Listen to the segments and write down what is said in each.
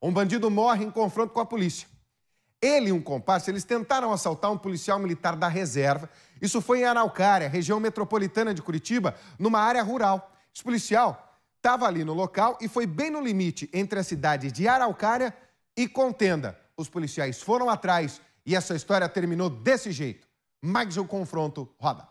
Um bandido morre em confronto com a polícia. Ele e um comparsa, eles tentaram assaltar um policial militar da reserva. Isso foi em Araucária, região metropolitana de Curitiba, numa área rural. Esse policial estava ali no local e foi bem no limite entre a cidade de Araucária e Contenda. Os policiais foram atrás e essa história terminou desse jeito. Mais um confronto roda.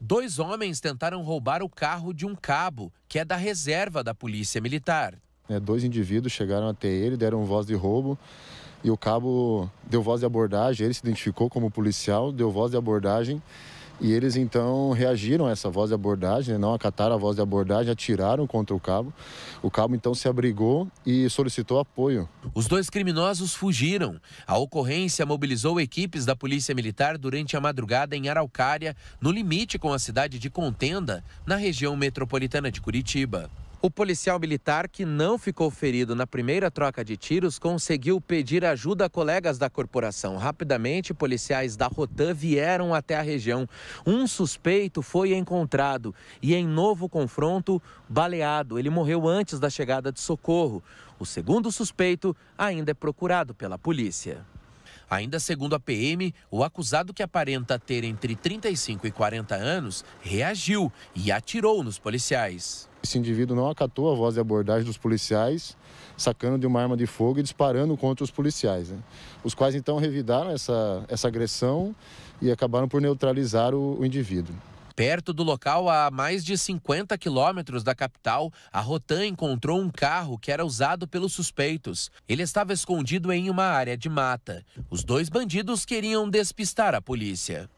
Dois homens tentaram roubar o carro de um cabo, que é da reserva da Polícia Militar. Né, dois indivíduos chegaram até ele, deram voz de roubo e o cabo deu voz de abordagem. Ele se identificou como policial, deu voz de abordagem e eles então reagiram a essa voz de abordagem, né, não acataram a voz de abordagem, atiraram contra o cabo. O cabo então se abrigou e solicitou apoio. Os dois criminosos fugiram. A ocorrência mobilizou equipes da Polícia Militar durante a madrugada em Araucária, no limite com a cidade de Contenda, na região metropolitana de Curitiba. O policial militar, que não ficou ferido na primeira troca de tiros, conseguiu pedir ajuda a colegas da corporação. Rapidamente, policiais da Rotan vieram até a região. Um suspeito foi encontrado e, em novo confronto, baleado. Ele morreu antes da chegada de socorro. O segundo suspeito ainda é procurado pela polícia. Ainda segundo a PM, o acusado que aparenta ter entre 35 e 40 anos reagiu e atirou nos policiais. Esse indivíduo não acatou a voz de abordagem dos policiais, sacando de uma arma de fogo e disparando contra os policiais, né? os quais então revidaram essa, essa agressão e acabaram por neutralizar o, o indivíduo. Perto do local, a mais de 50 quilômetros da capital, a Rotan encontrou um carro que era usado pelos suspeitos. Ele estava escondido em uma área de mata. Os dois bandidos queriam despistar a polícia.